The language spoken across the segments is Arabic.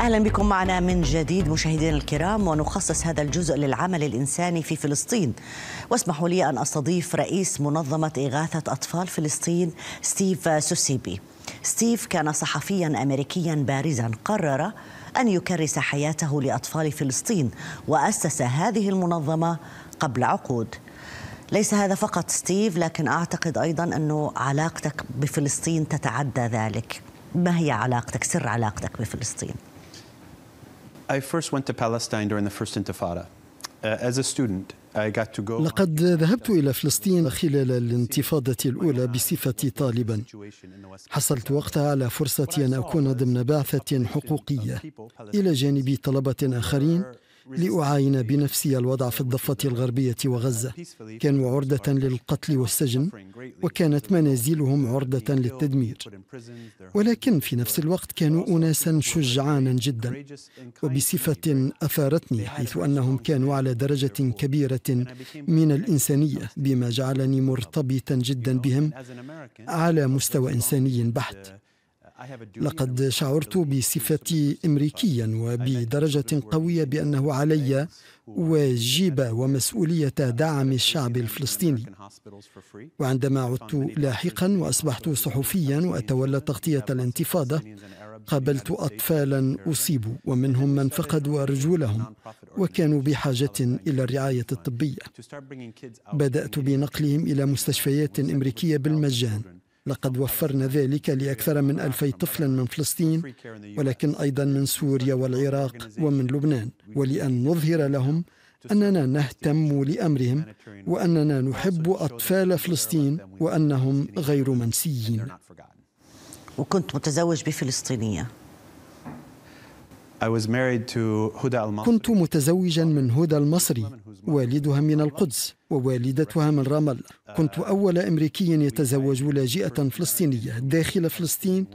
اهلا بكم معنا من جديد مشاهدينا الكرام ونخصص هذا الجزء للعمل الانساني في فلسطين واسمحوا لي ان استضيف رئيس منظمه اغاثه اطفال فلسطين ستيف سوسيبي ستيف كان صحفيا امريكيا بارزا قرر ان يكرس حياته لاطفال فلسطين واسس هذه المنظمه قبل عقود ليس هذا فقط ستيف لكن اعتقد ايضا انه علاقتك بفلسطين تتعدى ذلك ما هي علاقتك سر علاقتك بفلسطين I first went to Palestine during the first Intifada. Uh, as a student, لقد ذهبت إلى فلسطين خلال الانتفاضة الأولى بصفتي طالبا حصلت وقتها على فرصة أن أكون ضمن بعثة حقوقية إلى جانب طلبة آخرين لأعاين بنفسي الوضع في الضفة الغربية وغزة كانوا عرضة للقتل والسجن وكانت منازلهم عرضة للتدمير ولكن في نفس الوقت كانوا أناسا شجعانا جدا وبصفة أثارتني حيث أنهم كانوا على درجة كبيرة من الإنسانية بما جعلني مرتبطا جدا بهم على مستوى إنساني بحت لقد شعرت بصفتي امريكيا وبدرجه قويه بانه علي واجب ومسؤولية دعم الشعب الفلسطيني وعندما عدت لاحقا وأصبحت صحفيا وأتولى تغطية الانتفاضة قابلت أطفالا أصيبوا ومنهم من فقدوا رجولهم وكانوا بحاجة إلى الرعاية الطبية بدأت بنقلهم إلى مستشفيات أمريكية بالمجان لقد وفرنا ذلك لأكثر من ألفي طفل من فلسطين ولكن أيضا من سوريا والعراق ومن لبنان ولأن نظهر لهم أننا نهتم لأمرهم وأننا نحب أطفال فلسطين وأنهم غير منسيين وكنت متزوج بفلسطينية كنت متزوجا من هدى المصري والدها من القدس ووالدتها من رام الله كنت أول أمريكي يتزوج لاجئة فلسطينية داخل فلسطين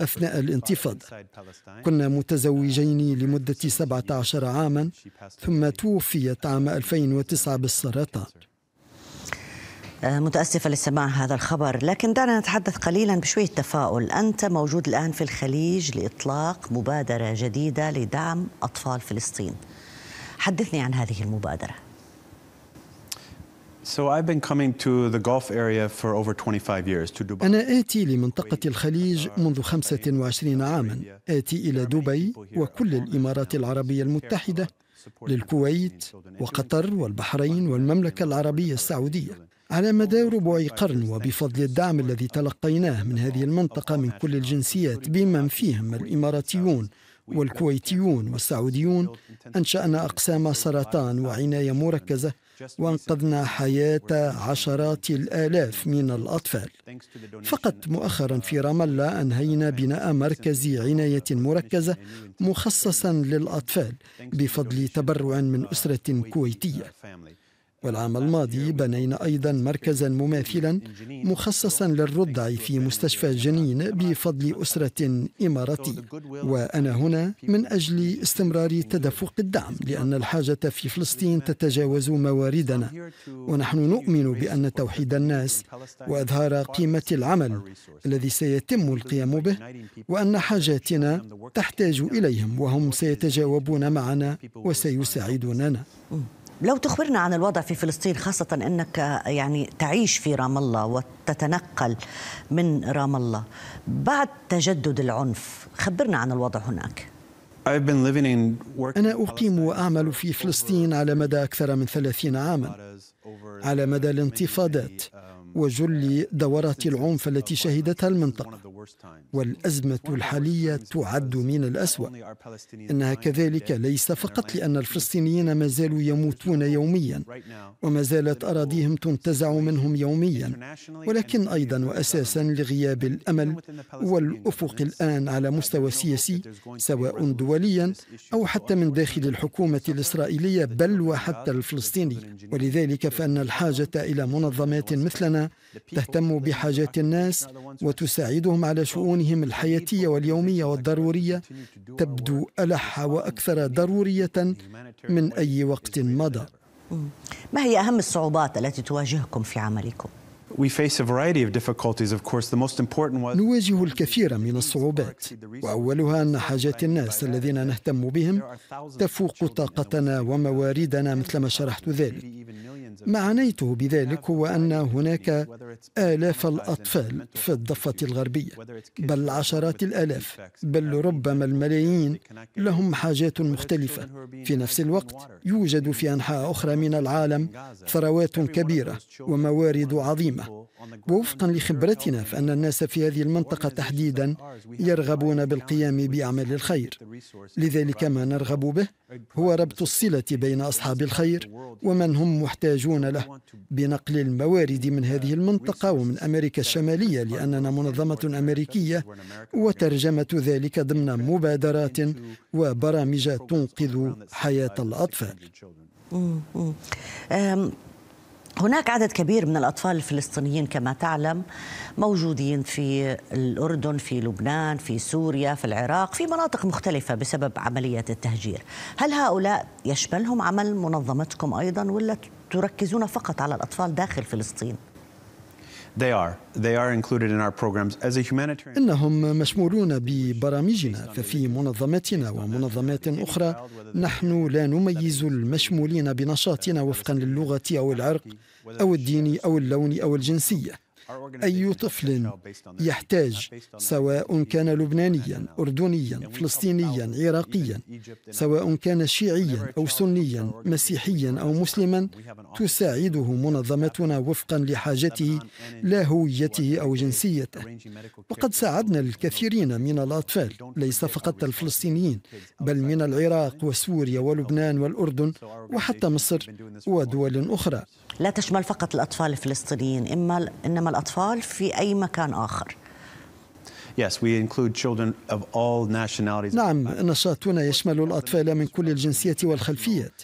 أثناء الانتفاضة كنا متزوجين لمدة 17 عاما ثم توفيت عام 2009 بالسرطان آه، متأسفة لسماع هذا الخبر لكن دعنا نتحدث قليلا بشوية تفاؤل أنت موجود الآن في الخليج لإطلاق مبادرة جديدة لدعم أطفال فلسطين حدثني عن هذه المبادرة أنا آتي لمنطقة الخليج منذ 25 عاما آتي إلى دبي وكل الإمارات العربية المتحدة للكويت وقطر والبحرين والمملكة العربية السعودية على مدى ربع قرن وبفضل الدعم الذي تلقيناه من هذه المنطقة من كل الجنسيات بمن فيهم الإماراتيون والكويتيون والسعوديون أنشأنا أقسام سرطان وعناية مركزة وانقذنا حياة عشرات الآلاف من الأطفال فقط مؤخرا في رام الله أنهينا بناء مركز عناية مركزة مخصصا للأطفال بفضل تبرع من أسرة كويتية والعام الماضي بنينا أيضا مركزا مماثلا مخصصا للرضع في مستشفى جنين بفضل أسرة إماراتية وأنا هنا من أجل استمرار تدفق الدعم لأن الحاجة في فلسطين تتجاوز مواردنا ونحن نؤمن بأن توحيد الناس وإظهار قيمة العمل الذي سيتم القيام به وأن حاجاتنا تحتاج إليهم وهم سيتجاوبون معنا وسيساعدوننا لو تخبرنا عن الوضع في فلسطين خاصة أنك يعني تعيش في رام الله وتتنقل من رام الله بعد تجدد العنف خبرنا عن الوضع هناك أنا أقيم وأعمل في فلسطين على مدى أكثر من ثلاثين عاما على مدى الانتفاضات وجل دورة العنف التي شهدتها المنطقة والأزمة الحالية تعد من الأسوأ إنها كذلك ليس فقط لأن الفلسطينيين ما زالوا يموتون يوميا وما زالت أراضيهم تنتزع منهم يوميا ولكن أيضا وأساسا لغياب الأمل والأفق الآن على مستوى سياسي سواء دوليا أو حتى من داخل الحكومة الإسرائيلية بل وحتى الفلسطينية ولذلك فإن الحاجة إلى منظمات مثلنا تهتم بحاجات الناس وتساعدهم على شؤونهم الحياتية واليومية والضرورية تبدو ألح وأكثر ضرورية من أي وقت مضى ما هي أهم الصعوبات التي تواجهكم في عملكم؟ نواجه الكثير من الصعوبات واولها ان حاجات الناس الذين نهتم بهم تفوق طاقتنا ومواردنا مثلما شرحت ذلك ما عنيته بذلك هو أن هناك آلاف الأطفال في الضفة الغربية بل عشرات الآلاف بل ربما الملايين لهم حاجات مختلفة في نفس الوقت يوجد في أنحاء أخرى من العالم ثروات كبيرة وموارد عظيمة ووفقا لخبرتنا فأن الناس في هذه المنطقة تحديدا يرغبون بالقيام بأعمال الخير لذلك ما نرغب به هو ربط الصلة بين أصحاب الخير ومن هم محتاجون يحتاجون له بنقل الموارد من هذه المنطقة ومن أمريكا الشمالية لأننا منظمة أمريكية وترجمة ذلك ضمن مبادرات وبرامج تنقذ حياة الأطفال هناك عدد كبير من الأطفال الفلسطينيين كما تعلم موجودين في الأردن في لبنان في سوريا في العراق في مناطق مختلفة بسبب عملية التهجير هل هؤلاء يشملهم عمل منظمتكم أيضا ولا تركزون فقط على الأطفال داخل فلسطين؟ إنهم مشمولون ببرامجنا ففي منظمتنا ومنظمات أخرى نحن لا نميز المشمولين بنشاطنا وفقا للغة أو العرق أو الدين أو اللون أو الجنسية أي طفل يحتاج سواء كان لبنانيا أردنيا فلسطينيا عراقيا سواء كان شيعيا أو سنيا مسيحيا أو مسلما تساعده منظمتنا وفقا لحاجته لا هويته أو جنسيته وقد ساعدنا الكثيرين من الأطفال ليس فقط الفلسطينيين بل من العراق وسوريا ولبنان والأردن وحتى مصر ودول أخرى لا تشمل فقط الأطفال الفلسطينيين إما إنما الأطفال في أي مكان آخر Yes, we include children of all nationalities. نعم نشاطنا يشمل الأطفال من كل الجنسية والخلفيات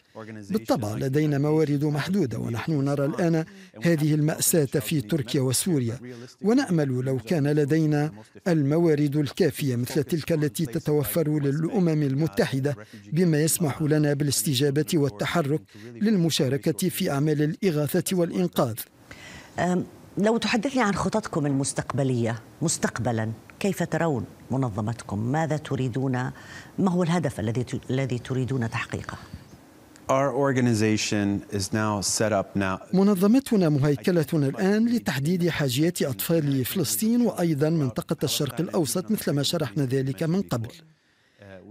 بالطبع لدينا موارد محدودة ونحن نرى الآن هذه المأساة في تركيا وسوريا ونأمل لو كان لدينا الموارد الكافية مثل تلك التي تتوفر للأمم المتحدة بما يسمح لنا بالاستجابة والتحرك للمشاركة في أعمال الإغاثة والإنقاذ لو تحدثني عن خططكم المستقبلية مستقبلا كيف ترون منظمتكم ماذا تريدون ما هو الهدف الذي الذي تريدون تحقيقه منظمتنا مهيكلة الآن لتحديد حاجيات أطفال فلسطين وأيضا منطقة الشرق الأوسط مثل ما شرحنا ذلك من قبل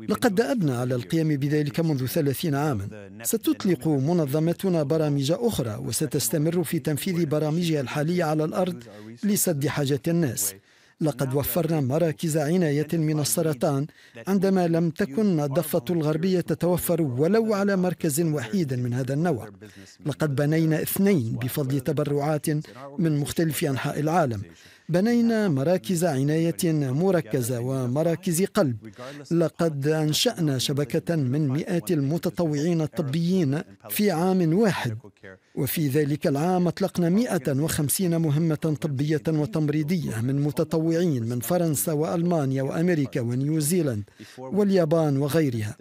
لقد دأبنا على القيام بذلك منذ ثلاثين عاما ستطلق منظمتنا برامج أخرى وستستمر في تنفيذ برامجها الحالية على الأرض لسد حاجة الناس لقد وفرنا مراكز عناية من السرطان عندما لم تكن الضفة الغربية تتوفر ولو على مركز وحيد من هذا النوع لقد بنينا اثنين بفضل تبرعات من مختلف أنحاء العالم بنينا مراكز عناية مركزة ومراكز قلب لقد أنشأنا شبكة من مئات المتطوعين الطبيين في عام واحد وفي ذلك العام أطلقنا 150 مهمة طبية وتمريضية من متطوعين من فرنسا وألمانيا وأمريكا ونيوزيلند واليابان وغيرها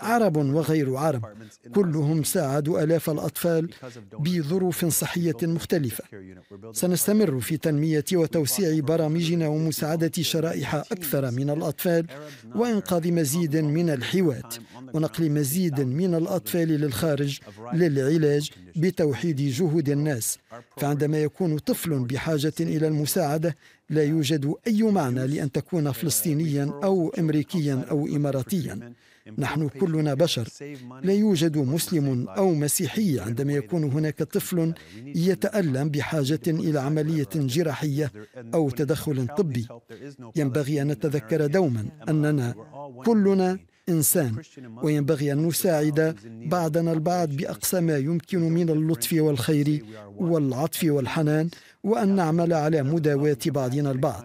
عرب وغير عرب كلهم ساعدوا آلاف الأطفال بظروف صحية مختلفة سنستمر في تنمية وتوسيع توسيع برامجنا ومساعدة شرائح أكثر من الأطفال وإنقاذ مزيد من الحوات ونقل مزيد من الأطفال للخارج للعلاج بتوحيد جهود الناس فعندما يكون طفل بحاجة إلى المساعدة لا يوجد أي معنى لأن تكون فلسطينيا أو أمريكيا أو إماراتيا نحن كلنا بشر لا يوجد مسلم أو مسيحي عندما يكون هناك طفل يتألم بحاجة إلى عملية جراحية أو تدخل طبي ينبغي أن نتذكر دوما أننا كلنا إنسان وينبغي أن نساعد بعضنا البعض بأقصى ما يمكن من اللطف والخير والعطف والحنان وأن نعمل على مداواة بعضنا البعض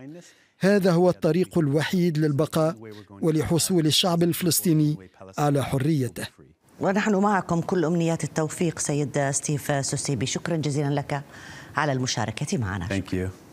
هذا هو الطريق الوحيد للبقاء ولحصول الشعب الفلسطيني على حريته ونحن معكم كل امنيات التوفيق سيد ستيف سوسيبي شكرا جزيلا لك على المشاركه معنا شكرا.